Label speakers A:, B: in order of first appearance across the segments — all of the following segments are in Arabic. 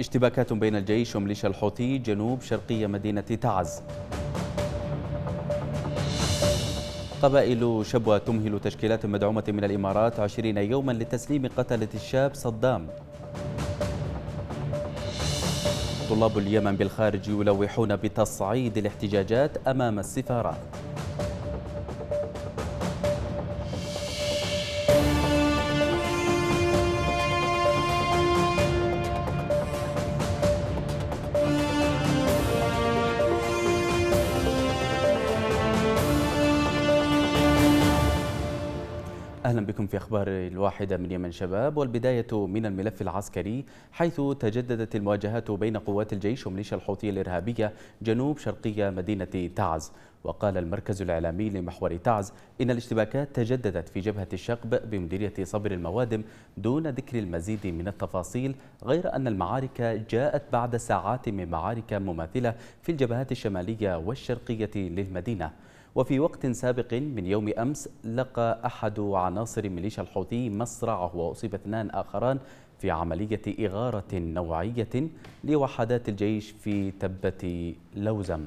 A: اشتباكات بين الجيش وميليشيا الحوثي جنوب شرقي مدينة تعز قبائل شبوة تمهل تشكيلات مدعومة من الإمارات عشرين يوما لتسليم قتلة الشاب صدام طلاب اليمن بالخارج يلوحون بتصعيد الاحتجاجات أمام السفارات في أخبار الواحدة من يمن شباب والبداية من الملف العسكري حيث تجددت المواجهات بين قوات الجيش وميليشيا الحوثية الإرهابية جنوب شرقية مدينة تعز وقال المركز الإعلامي لمحور تعز إن الاشتباكات تجددت في جبهة الشقب بمديرية صبر الموادم دون ذكر المزيد من التفاصيل غير أن المعارك جاءت بعد ساعات من معارك مماثلة في الجبهات الشمالية والشرقية للمدينة وفي وقت سابق من يوم أمس لقى أحد عناصر ميليشيا الحوثي مصرعه وأصيب اثنان آخران في عملية إغارة نوعية لوحدات الجيش في تبة لوزم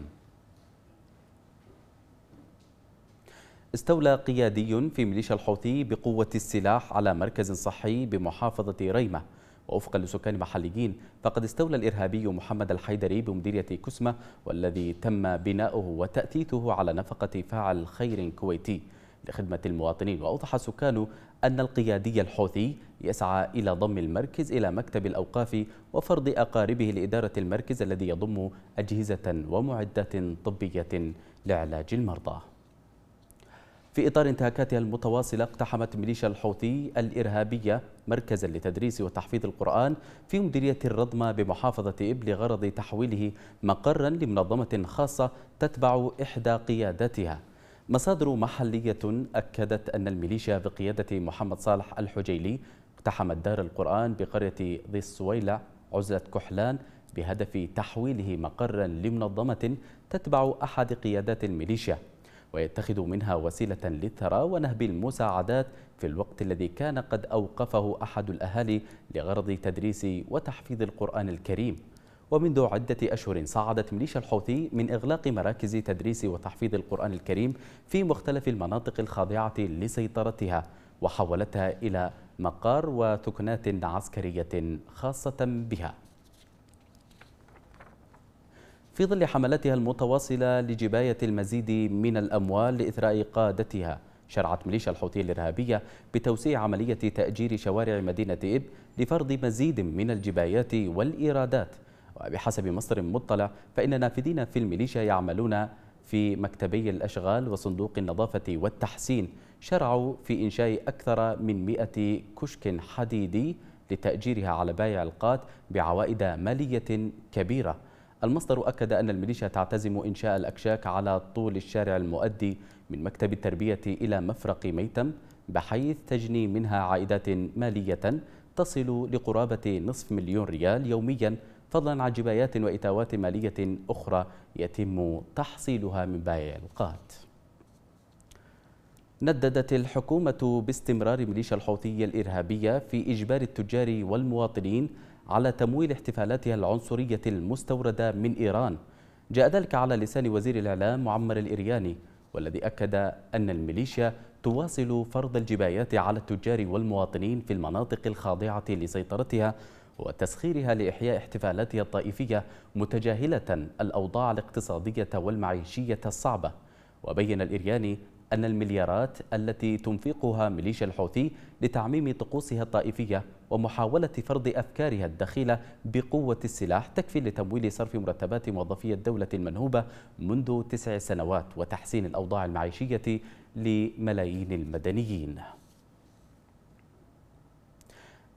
A: استولى قيادي في ميليشيا الحوثي بقوة السلاح على مركز صحي بمحافظة ريمة ووفقا لسكان محليين فقد استولى الإرهابي محمد الحيدري بمديرية كسمة والذي تم بناؤه وتأتيته على نفقة فاعل خير كويتي لخدمة المواطنين وأوضح السكان أن القيادي الحوثي يسعى إلى ضم المركز إلى مكتب الأوقاف وفرض أقاربه لإدارة المركز الذي يضم أجهزة ومعدات طبية لعلاج المرضى في إطار انتهاكاتها المتواصلة اقتحمت ميليشيا الحوثي الإرهابية مركزا لتدريس وتحفيظ القرآن في مديرية الرضمة بمحافظة إب لغرض تحويله مقرا لمنظمة خاصة تتبع إحدى قيادتها مصادر محلية أكدت أن الميليشيا بقيادة محمد صالح الحجيلي اقتحمت دار القرآن بقرية ذي السويلع عزلة كحلان بهدف تحويله مقرا لمنظمة تتبع أحد قيادات الميليشيا ويتخذ منها وسيلة للثراء ونهب المساعدات في الوقت الذي كان قد أوقفه أحد الأهالي لغرض تدريس وتحفيظ القرآن الكريم ومنذ عدة أشهر صعدت ميليشيا الحوثي من إغلاق مراكز تدريس وتحفيظ القرآن الكريم في مختلف المناطق الخاضعة لسيطرتها وحولتها إلى مقار وتكنات عسكرية خاصة بها في ظل حملتها المتواصلة لجباية المزيد من الأموال لإثراء قادتها شرعت ميليشيا الحوثي الإرهابية بتوسيع عملية تأجير شوارع مدينة إب لفرض مزيد من الجبايات والإيرادات وبحسب مصدر مطلع فإن نافذين في الميليشيا يعملون في مكتبي الأشغال وصندوق النظافة والتحسين شرعوا في إنشاء أكثر من 100 كشك حديدي لتأجيرها على بائع القات بعوائد مالية كبيرة المصدر أكد أن الميليشيا تعتزم إنشاء الأكشاك على طول الشارع المؤدي من مكتب التربية إلى مفرق ميتم بحيث تجني منها عائدات مالية تصل لقرابة نصف مليون ريال يوميا فضلا عن جبايات وإتاوات مالية أخرى يتم تحصيلها من بائع القات نددت الحكومة باستمرار ميليشيا الحوثية الإرهابية في إجبار التجار والمواطنين على تمويل احتفالاتها العنصرية المستوردة من إيران جاء ذلك على لسان وزير الإعلام معمر الإرياني والذي أكد أن الميليشيا تواصل فرض الجبايات على التجار والمواطنين في المناطق الخاضعة لسيطرتها وتسخيرها لإحياء احتفالاتها الطائفية متجاهلة الأوضاع الاقتصادية والمعيشية الصعبة وبين الإرياني أن المليارات التي تنفقها ميليشيا الحوثي لتعميم طقوسها الطائفية ومحاولة فرض أفكارها الدخيلة بقوة السلاح تكفي لتمويل صرف مرتبات موظفي الدولة المنهوبة منذ تسع سنوات وتحسين الأوضاع المعيشية لملايين المدنيين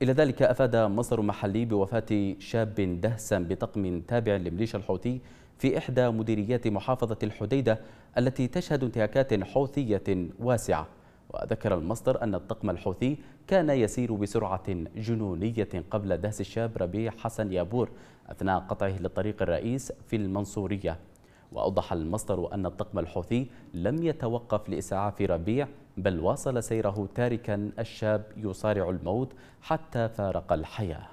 A: إلى ذلك أفاد مصدر محلي بوفاة شاب دهسا بطقم تابع لميليشيا الحوثي في إحدى مديريات محافظة الحديدة التي تشهد انتهاكات حوثية واسعة وذكر المصدر أن الطقم الحوثي كان يسير بسرعة جنونية قبل دهس الشاب ربيع حسن يابور أثناء قطعه للطريق الرئيس في المنصورية وأوضح المصدر أن الطقم الحوثي لم يتوقف لإسعاف ربيع بل واصل سيره تاركا الشاب يصارع الموت حتى فارق الحياه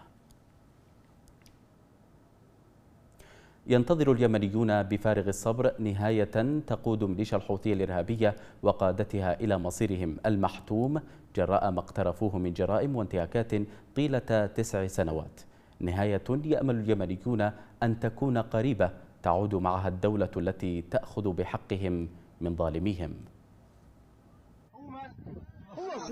A: ينتظر اليمنيون بفارغ الصبر نهاية تقود ميليشيا الحوثية الإرهابية وقادتها إلى مصيرهم المحتوم جراء ما اقترفوه من جرائم وانتهاكات طيلة تسع سنوات نهاية يأمل اليمنيون أن تكون قريبة تعود معها الدولة التي تأخذ بحقهم من ظالميهم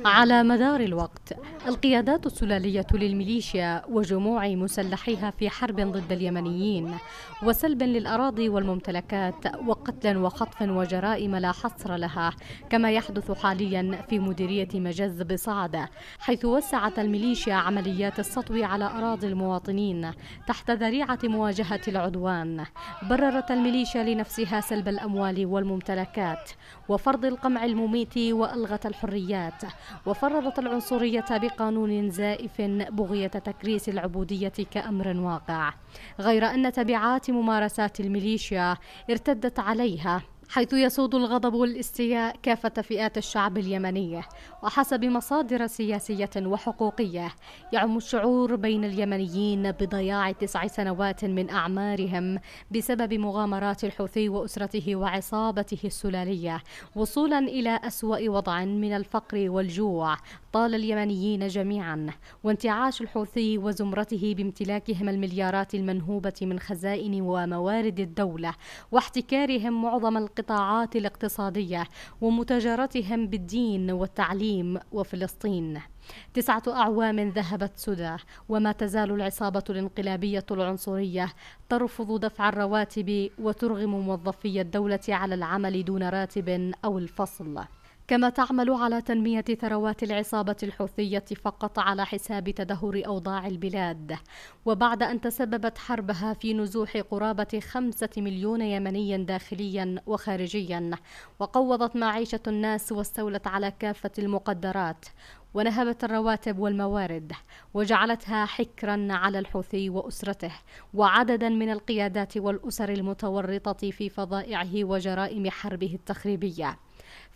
B: على مدار الوقت القيادات السلالية للميليشيا وجموع مسلحيها في حرب ضد اليمنيين وسلب للأراضي والممتلكات وقتل وخطف وجرائم لا حصر لها كما يحدث حاليا في مديرية مجز بصعدة حيث وسعت الميليشيا عمليات السطو على أراضي المواطنين تحت ذريعة مواجهة العدوان بررت الميليشيا لنفسها سلب الأموال والممتلكات وفرض القمع المميت وألغت الحريات وفرضت العنصرية بقانون زائف بغية تكريس العبودية كأمر واقع غير أن تبعات ممارسات الميليشيا ارتدت عليها حيث يسود الغضب والاستياء كافة فئات الشعب اليمني وحسب مصادر سياسية وحقوقية يعم الشعور بين اليمنيين بضياع تسع سنوات من أعمارهم بسبب مغامرات الحوثي وأسرته وعصابته السلالية وصولا إلى أسوأ وضع من الفقر والجوع طال اليمنيين جميعا وانتعاش الحوثي وزمرته بامتلاكهم المليارات المنهوبة من خزائن وموارد الدولة واحتكارهم معظم الق القطاعات الاقتصادية ومتاجرتهم بالدين والتعليم وفلسطين تسعة أعوام ذهبت سدى وما تزال العصابة الانقلابية العنصرية ترفض دفع الرواتب وترغم موظفي الدولة على العمل دون راتب أو الفصل كما تعمل على تنمية ثروات العصابة الحوثية فقط على حساب تدهور أوضاع البلاد وبعد أن تسببت حربها في نزوح قرابة خمسة مليون يمني داخليا وخارجيا وقوضت معيشة الناس واستولت على كافة المقدرات ونهبت الرواتب والموارد وجعلتها حكرا على الحوثي واسرته وعددا من القيادات والاسر المتورطه في فظائعه وجرائم حربه التخريبيه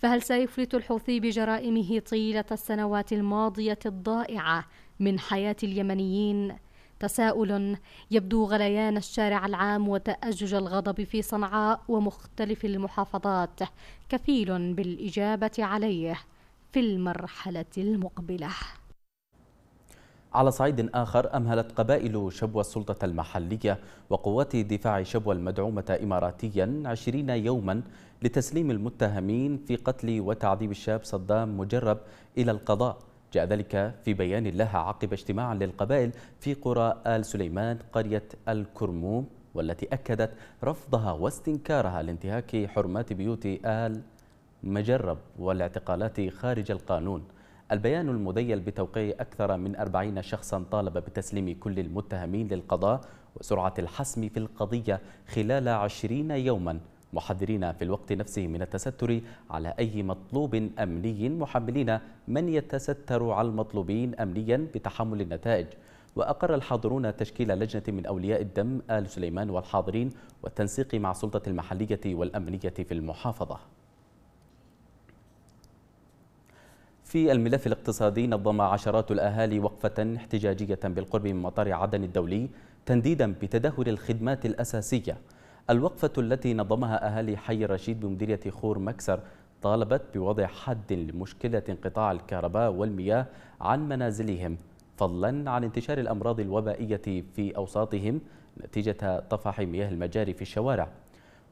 B: فهل سيفلت الحوثي بجرائمه طيلة السنوات الماضية الضائعة من حياة اليمنيين؟ تساؤل يبدو غليان الشارع العام وتأجج الغضب في صنعاء ومختلف المحافظات كفيل بالإجابة عليه في المرحلة المقبلة
A: على صعيد آخر أمهلت قبائل شبوة السلطة المحلية وقوات دفاع شبوة المدعومة إماراتيا عشرين يوما لتسليم المتهمين في قتل وتعذيب الشاب صدام مجرب إلى القضاء جاء ذلك في بيان لها عقب اجتماع للقبائل في قرى آل سليمان قرية الكرموم والتي أكدت رفضها واستنكارها لانتهاك حرمات بيوت آل مجرب والاعتقالات خارج القانون البيان المديل بتوقيع أكثر من 40 شخصا طالب بتسليم كل المتهمين للقضاء وسرعة الحسم في القضية خلال 20 يوما محذرين في الوقت نفسه من التستر على أي مطلوب أمني محملين من يتستر على المطلوبين أمنيا بتحمل النتائج وأقر الحاضرون تشكيل لجنة من أولياء الدم آل سليمان والحاضرين والتنسيق مع السلطة المحلية والأمنية في المحافظة في الملف الاقتصادي نظم عشرات الأهالي وقفة احتجاجية بالقرب من مطار عدن الدولي تنديدا بتدهور الخدمات الأساسية الوقفة التي نظمها أهالي حي الرشيد بمديرية خور مكسر طالبت بوضع حد لمشكلة انقطاع الكهرباء والمياه عن منازلهم فضلا عن انتشار الأمراض الوبائية في أوساطهم نتيجة طفح مياه المجاري في الشوارع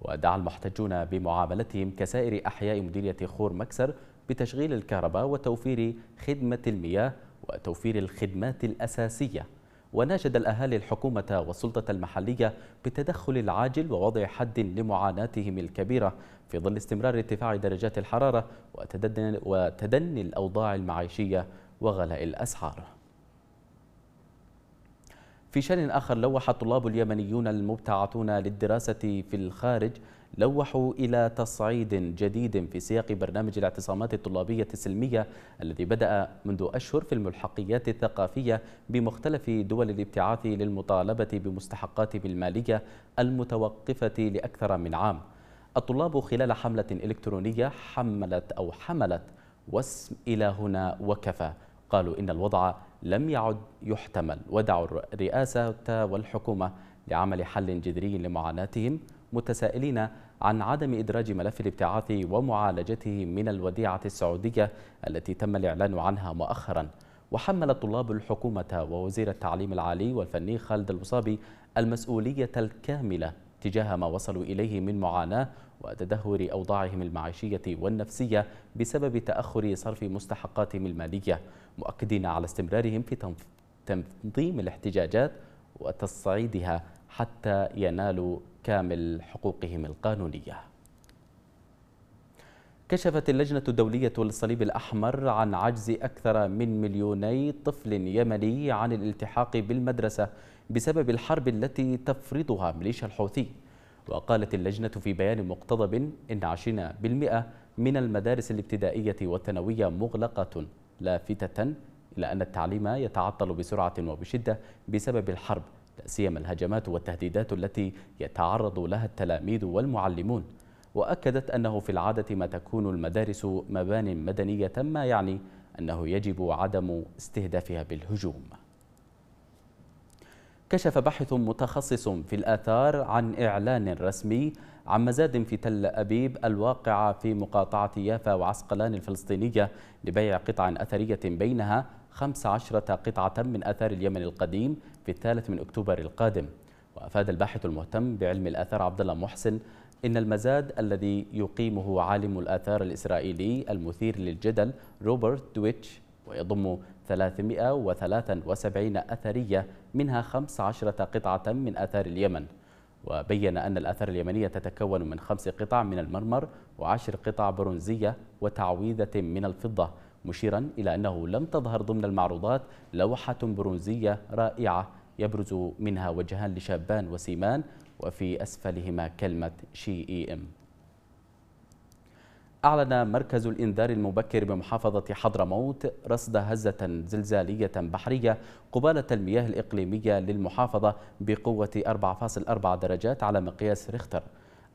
A: ودعا المحتجون بمعاملتهم كسائر أحياء مديرية خور مكسر بتشغيل الكهرباء وتوفير خدمة المياه وتوفير الخدمات الأساسية وناشد الأهالي الحكومة والسلطة المحلية بالتدخل العاجل ووضع حد لمعاناتهم الكبيرة في ظل استمرار ارتفاع درجات الحرارة وتدني الأوضاع المعيشية وغلاء الأسعار في شان آخر لوح الطلاب اليمنيون المبتعثون للدراسة في الخارج لوحوا إلى تصعيد جديد في سياق برنامج الاعتصامات الطلابية السلمية الذي بدأ منذ أشهر في الملحقيات الثقافية بمختلف دول الابتعاث للمطالبة بمستحقات المالية المتوقفة لأكثر من عام الطلاب خلال حملة إلكترونية حملت أو حملت واسم إلى هنا وكفى قالوا إن الوضع لم يعد يحتمل ودعوا الرئاسة والحكومة لعمل حل جذري لمعاناتهم متسائلين عن عدم إدراج ملف الابتعاث ومعالجته من الوديعة السعودية التي تم الإعلان عنها مؤخرا وحمل طلاب الحكومة ووزير التعليم العالي والفني خالد المصابي المسؤولية الكاملة تجاه ما وصلوا إليه من معاناة وتدهور أوضاعهم المعيشية والنفسية بسبب تأخر صرف مستحقاتهم المالية مؤكدين على استمرارهم في تنظيم الاحتجاجات وتصعيدها حتى ينالوا كامل حقوقهم القانونية كشفت اللجنة الدولية للصليب الأحمر عن عجز أكثر من مليوني طفل يمني عن الالتحاق بالمدرسة بسبب الحرب التي تفرضها ميليشيا الحوثي وقالت اللجنة في بيان مقتضب إن 20% من المدارس الابتدائية والثانوية مغلقة لافتة إلى أن التعليم يتعطل بسرعة وبشدة بسبب الحرب لا سيما الهجمات والتهديدات التي يتعرض لها التلاميذ والمعلمون وأكدت أنه في العادة ما تكون المدارس مبان مدنية ما يعني أنه يجب عدم استهدافها بالهجوم كشف باحث متخصص في الآثار عن إعلان رسمي عن مزاد في تل أبيب الواقعة في مقاطعة يافا وعسقلان الفلسطينية لبيع قطع أثرية بينها 15 قطعة من أثار اليمن القديم في الثالث من أكتوبر القادم وأفاد الباحث المهتم بعلم الآثار عبد الله محسن إن المزاد الذي يقيمه عالم الآثار الإسرائيلي المثير للجدل روبرت دويتش ويضم 373 أثرية منها 15 قطعة من آثار اليمن وبين أن الآثار اليمنية تتكون من خمس قطع من المرمر وعشر قطع برونزية وتعويذة من الفضة مشيرا إلى أنه لم تظهر ضمن المعروضات لوحة برونزية رائعة يبرز منها وجهان لشابان وسيمان وفي أسفلهما كلمة شي إي إم أعلن مركز الإنذار المبكر بمحافظة حضرموت رصد هزة زلزالية بحرية قبالة المياه الإقليمية للمحافظة بقوة 4.4 درجات على مقياس ريختر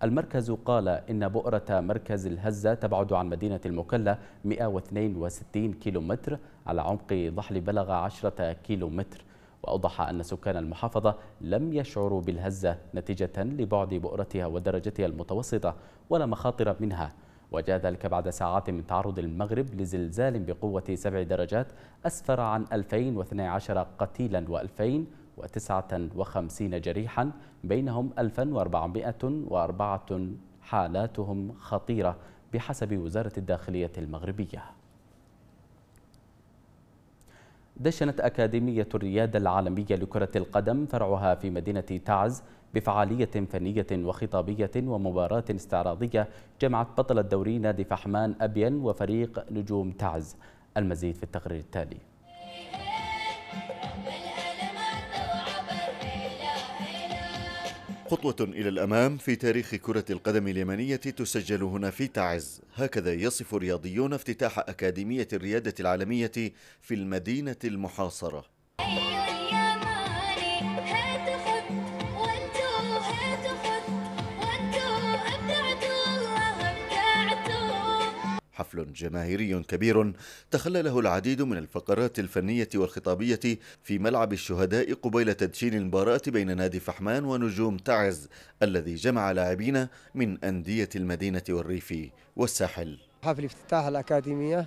A: المركز قال إن بؤرة مركز الهزة تبعد عن مدينة المكلا 162 كيلومتر على عمق ضحل بلغ 10 كيلومتر وأوضح أن سكان المحافظة لم يشعروا بالهزة نتيجة لبعد بؤرتها ودرجتها المتوسطة ولا مخاطر منها وجاء ذلك بعد ساعات من تعرض المغرب لزلزال بقوة سبع درجات أسفر عن 2012 قتيلا و2000 159 جريحا بينهم 1404 حالاتهم خطيرة بحسب وزارة الداخلية المغربية دشنت أكاديمية الريادة العالمية لكرة القدم فرعها في مدينة تعز بفعالية فنية وخطابية ومباراة استعراضية جمعت بطل الدوري نادي فحمان أبين وفريق نجوم تعز المزيد في التقرير التالي خطوة إلى الأمام
C: في تاريخ كرة القدم اليمنية تسجل هنا في تعز هكذا يصف رياضيون افتتاح أكاديمية الريادة العالمية في المدينة المحاصرة حفل جماهيري كبير تخلله العديد من الفقرات الفنية والخطابية في ملعب الشهداء قبيل تدشين المباراة بين نادي فحمان ونجوم تعز الذي جمع لاعبين من أندية المدينة والريف والساحل
B: حفل افتتاح الأكاديمية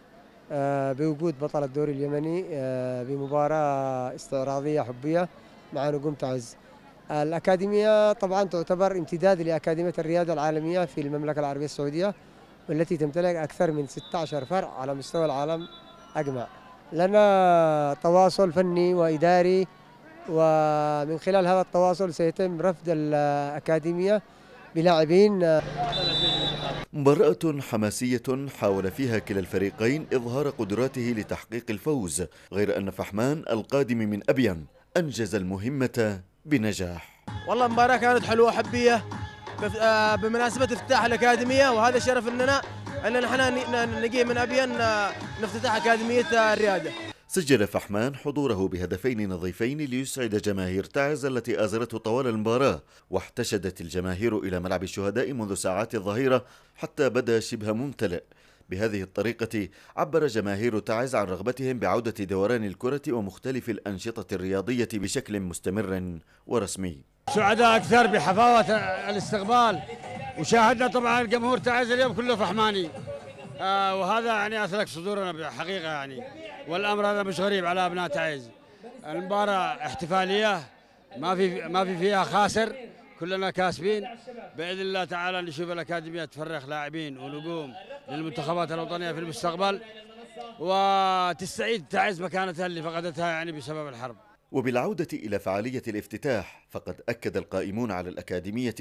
B: آه، بوجود بطل الدوري اليمني آه، بمباراة استعراضية حبية مع نجوم تعز الأكاديمية طبعا تعتبر امتداد لأكاديمية الرياضة العالمية في المملكة العربية السعودية والتي تمتلك أكثر من 16 فرع على مستوى العالم أجمع لنا تواصل فني وإداري ومن خلال هذا التواصل سيتم رفض الأكاديمية بلاعبين
C: مباراة حماسية حاول فيها كلا الفريقين إظهار قدراته لتحقيق الفوز غير أن فحمان القادم من أبيان أنجز المهمة بنجاح
A: والله المباراة كانت حلوة حبية آه، بمناسبة افتتاح الأكاديمية وهذا شرف أننا أننا احنا نجي من أبيان آه، نفتتح أكاديمية آه، الريادة
C: سجل فحمان حضوره بهدفين نظيفين ليسعد جماهير تعز التي آزرته طوال المباراة واحتشدت الجماهير إلى ملعب الشهداء منذ ساعات الظهيرة حتى بدا شبه ممتلئ بهذه الطريقة عبر جماهير تعز عن رغبتهم بعودة دوران الكرة ومختلف الأنشطة الرياضية بشكل مستمر ورسمي سعداء أكثر بحفاوة الاستقبال وشاهدنا طبعا جمهور تعز اليوم كله فحماني آه وهذا يعني أثلك صدورنا بحقيقة يعني والأمر هذا مش غريب على أبناء تعز المباراة احتفالية ما في ما في فيها خاسر كلنا كاسبين باذن الله تعالى نشوف الاكاديميه تفرخ لاعبين ونجوم للمنتخبات الوطنيه في المستقبل وتستعيد تعز مكانتها اللي فقدتها يعني بسبب الحرب وبالعودة إلى فعالية الافتتاح فقد أكد القائمون على الأكاديمية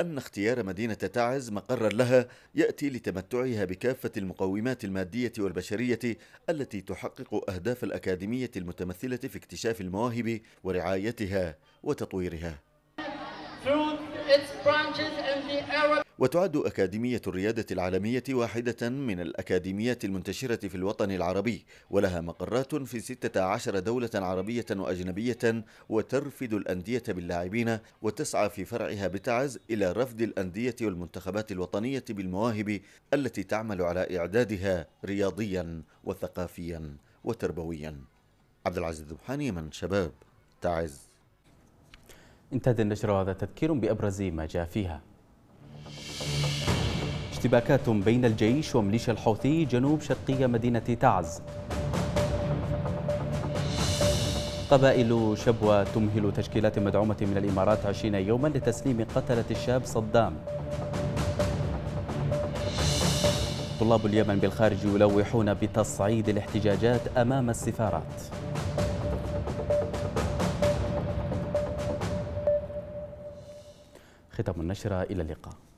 C: أن اختيار مدينة تعز مقرا لها يأتي لتمتعها بكافة المقومات المادية والبشرية التي تحقق أهداف الأكاديمية المتمثلة في اكتشاف المواهب ورعايتها وتطويرها.
A: Through its branches
C: وتعد أكاديمية الريادة العالمية واحدة من الأكاديميات المنتشرة في الوطن العربي ولها مقرات في 16 دولة عربية وأجنبية وترفد الأندية باللاعبين وتسعى في فرعها بتعز إلى رفد الأندية والمنتخبات الوطنية بالمواهب التي تعمل على إعدادها رياضيا وثقافيا وتربويا عبد العزيز الذبحاني من شباب
A: تعز انتهت النشرة هذا تذكير بأبرز ما جاء فيها اشتباكات بين الجيش وميليشيا الحوثي جنوب شرقي مدينة تعز قبائل شبوة تمهل تشكيلات مدعومة من الإمارات عشرين يوما لتسليم قتلة الشاب صدام طلاب اليمن بالخارج يلوحون بتصعيد الاحتجاجات أمام السفارات ختم النشرة إلى اللقاء